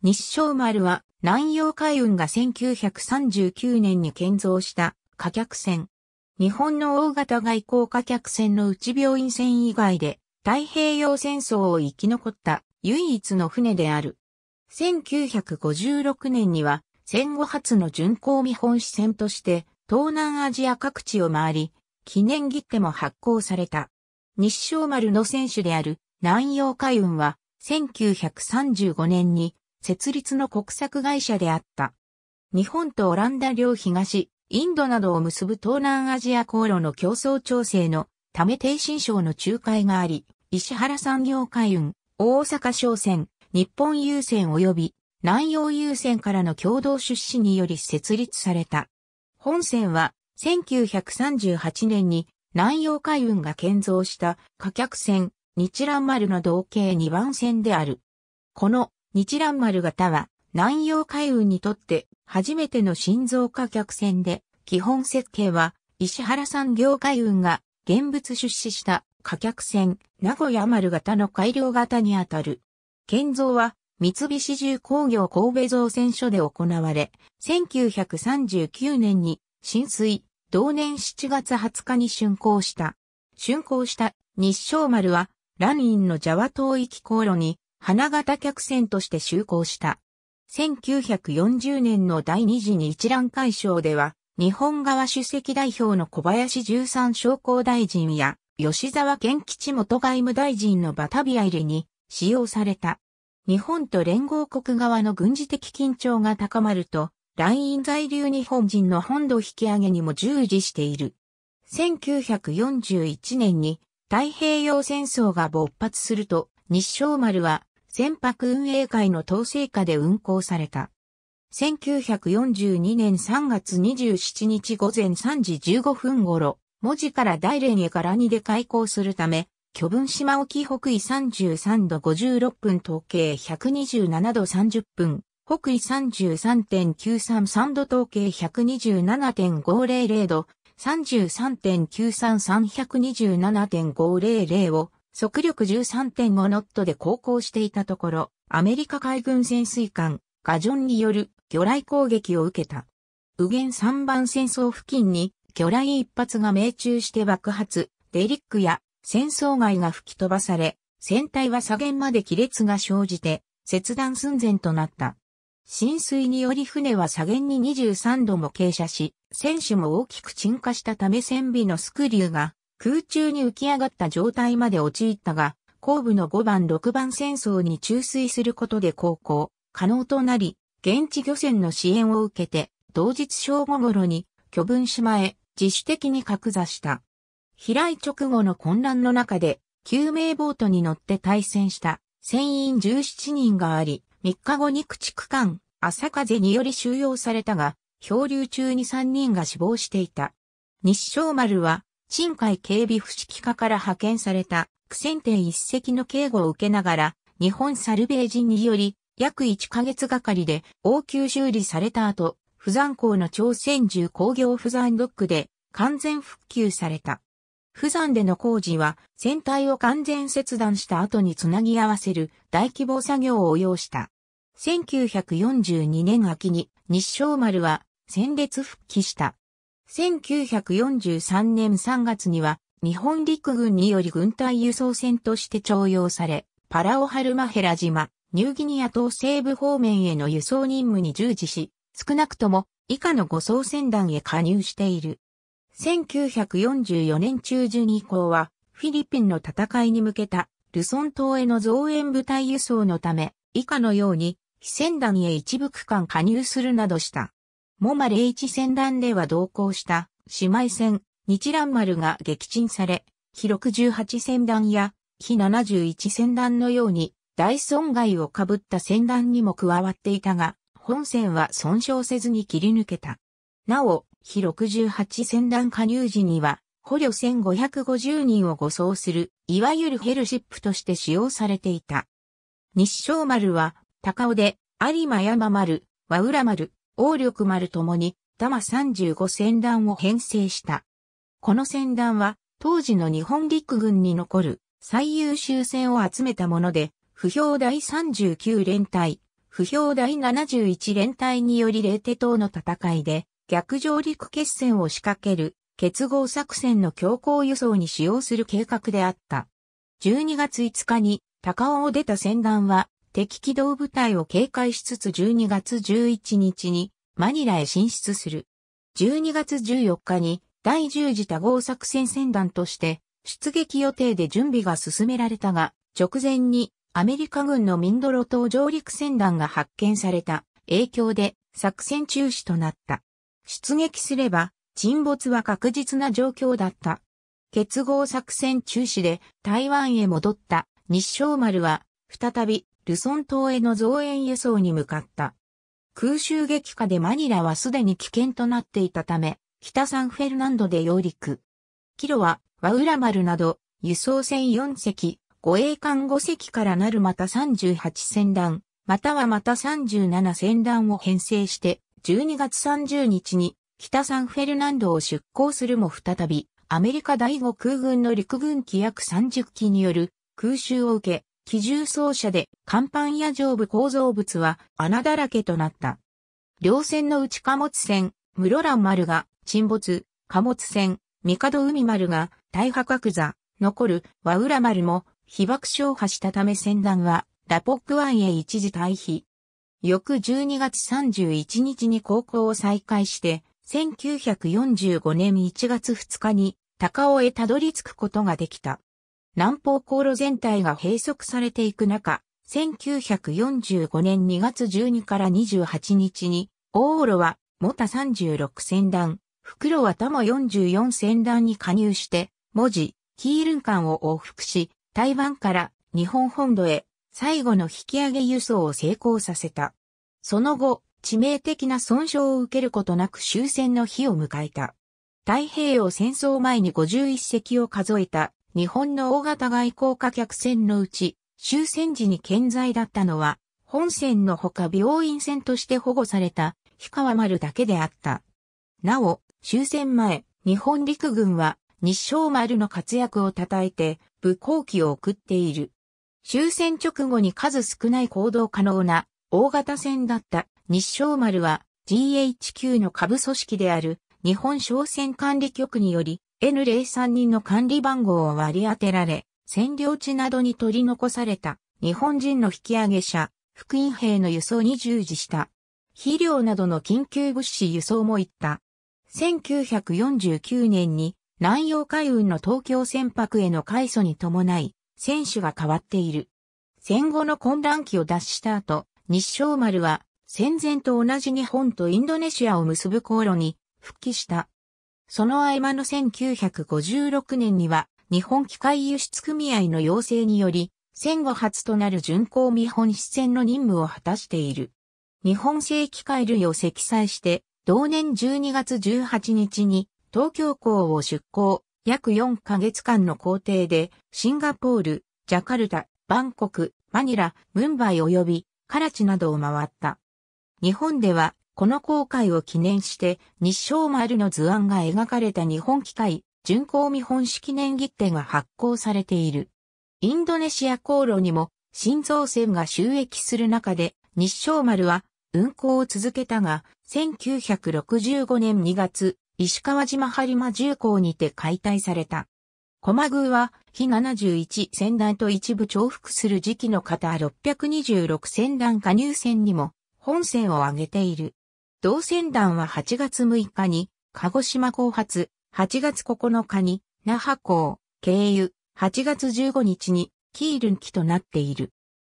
日照丸は南洋海運が1939年に建造した貨客船。日本の大型外交貨客船の内病院船以外で太平洋戦争を生き残った唯一の船である。1956年には戦後初の巡航見本市船として東南アジア各地を回り、記念切手も発行された。日照丸の選手である南洋海運は1935年に設立の国策会社であった。日本とオランダ両東、インドなどを結ぶ東南アジア航路の競争調整のため低新省の仲介があり、石原産業海運、大阪商船、日本郵船及び南洋郵船からの共同出資により設立された。本船は1938年に南洋海運が建造した貨客船日蘭丸の同型2番線である。この日蘭丸型は南洋海運にとって初めての心臓貨客船で、基本設計は石原産業海運が現物出資した貨客船名古屋丸型の改良型にあたる。建造は三菱重工業神戸造船所で行われ、1939年に浸水、同年7月20日に竣工した。竣工した日照丸は、ランインのジャワ島域航路に花形客船として就航した。1940年の第二次日蘭海省では、日本側主席代表の小林十三商工大臣や、吉沢健吉元外務大臣のバタビア入りに使用された。日本と連合国側の軍事的緊張が高まると、ライン在留日本人の本土引き上げにも従事している。1941年に太平洋戦争が勃発すると、日照丸は船舶運営会の統制下で運航された。1942年3月27日午前3時15分頃、文字から大連へからにで開港するため、巨文島沖北緯33度56分統計127度30分、北緯33.933度統計127.500度、33.933127.500を速力13.5ノットで航行していたところ、アメリカ海軍潜水艦、ガジョンによる魚雷攻撃を受けた。右舷3番戦争付近に魚雷一発が命中して爆発、デリックや戦争外が吹き飛ばされ、船体は左舷まで亀裂が生じて、切断寸前となった。浸水により船は左舷に23度も傾斜し、船首も大きく沈下したため船尾のスクリューが空中に浮き上がった状態まで陥ったが、後部の5番6番戦争に注水することで航行、可能となり、現地漁船の支援を受けて、同日正午頃に、巨文島へ自主的に格座した。飛来直後の混乱の中で、救命ボートに乗って対戦した船員17人があり、3日後に駆逐艦、朝風により収容されたが、漂流中に3人が死亡していた。日照丸は鎮海警備不指揮課から派遣された苦戦艇一隻の警護を受けながら、日本サルベージにより、約1ヶ月がかりで応急修理された後、不山港の朝鮮中工業不山ドックで完全復旧された。不山での工事は船体を完全切断した後につなぎ合わせる大規模作業を要した。1942年秋に日照丸は戦列復帰した。1943年3月には日本陸軍により軍隊輸送船として徴用され、パラオハルマヘラ島、ニューギニア島西部方面への輸送任務に従事し、少なくとも以下の護送船団へ加入している。1944年中旬以降は、フィリピンの戦いに向けた、ルソン島への増援部隊輸送のため、以下のように、非船団へ一部区間加入するなどした。モマレ一戦団では同行した姉妹戦日蘭丸が撃沈され、非68戦団や非71戦団のように大損害をかぶった戦団にも加わっていたが、本戦は損傷せずに切り抜けた。なお、非68戦団加入時には、捕虜1550人を護送する、いわゆるヘルシップとして使用されていた。日照丸は、高尾で、有馬山丸、和浦丸、王力丸ともに、玉35船団を編成した。この船団は、当時の日本陸軍に残る最優秀船を集めたもので、不評第39連隊、不評第71連隊により冷手島の戦いで、逆上陸決戦を仕掛ける、結合作戦の強行輸送に使用する計画であった。12月5日に、高尾を出た船団は、敵機動部隊を警戒しつつ12月11日にマニラへ進出する。12月14日に第10次多合作戦船団として出撃予定で準備が進められたが、直前にアメリカ軍のミンドロ島上陸船団が発見された影響で作戦中止となった。出撃すれば沈没は確実な状況だった。結合作戦中止で台湾へ戻った日照丸は再びルソン島への増援輸送に向かった。空襲撃下でマニラはすでに危険となっていたため、北サンフェルナンドで揚陸。キロは、ワウラマルなど、輸送船4隻、護衛艦5隻からなるまた38船団、またはまた37船団を編成して、12月30日に北サンフェルナンドを出港するも再び、アメリカ第5空軍の陸軍機約30機による空襲を受け、機銃走射で甲板や上部構造物は穴だらけとなった。両船のうち貨物船、室蘭丸が沈没、貨物船、帝海丸が大破格座、残る和浦丸も被爆消破したため船団はラポック湾へ一時退避。翌12月31日に航行を再開して、1945年1月2日に高尾へたどり着くことができた。南方航路全体が閉塞されていく中、1945年2月12から28日に、大オは、モタ36船団、袋は他も44船団に加入して、文字、キールン艦を往復し、台湾から日本本土へ最後の引き上げ輸送を成功させた。その後、致命的な損傷を受けることなく終戦の日を迎えた。太平洋戦争前に51隻を数えた日本の大型外交貨客船のうち、終戦時に健在だったのは、本船のほか病院船として保護された、氷川丸だけであった。なお、終戦前、日本陸軍は、日照丸の活躍を称えて、武功機を送っている。終戦直後に数少ない行動可能な大型船だった日照丸は GHQ の下部組織である日本商船管理局により N032 の管理番号を割り当てられ、占領地などに取り残された日本人の引き上げ者、福音兵の輸送に従事した。肥料などの緊急物資輸送も行った。1949年に南洋海運の東京船舶への改祖に伴い、選手が変わっている。戦後の混乱期を脱した後、日照丸は戦前と同じ日本とインドネシアを結ぶ航路に復帰した。その合間の1956年には、日本機械輸出組合の要請により、戦後初となる巡航見本視線の任務を果たしている。日本製機械類を積載して、同年12月18日に東京港を出港、約4ヶ月間の工程で、シンガポール、ジャカルタ、バンコク、マニラ、ムンバイ及びカラチなどを回った。日本ではこの航海を記念して日照丸の図案が描かれた日本機械巡航見本式年切手が発行されている。インドネシア航路にも新造船が収益する中で日照丸は運航を続けたが、1965年2月、石川島播磨重工にて解体された。駒宮は、日71船団と一部重複する時期の型626船団加入船にも、本船を挙げている。同船団は8月6日に、鹿児島港発、8月9日に、那覇港、経由、8月15日に、キールン機となっている。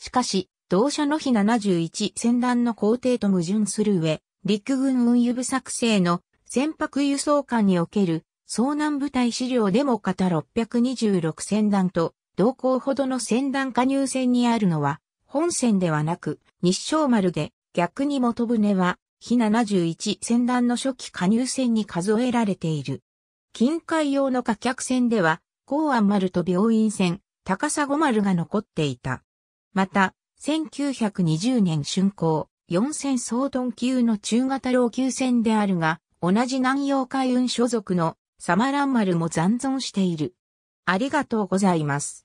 しかし、同社の日71船団の工程と矛盾する上、陸軍運輸部作成の船舶輸送艦における遭難部隊資料でも型626船団と同行ほどの船団加入船にあるのは本船ではなく日照丸で逆に元船は比71船団の初期加入船に数えられている。近海用の貨客船では、港湾丸と病院船、高砂丸が残っていた。また、1920年春工、4000総トン級の中型老朽船であるが、同じ南洋海運所属のサマラン丸も残存している。ありがとうございます。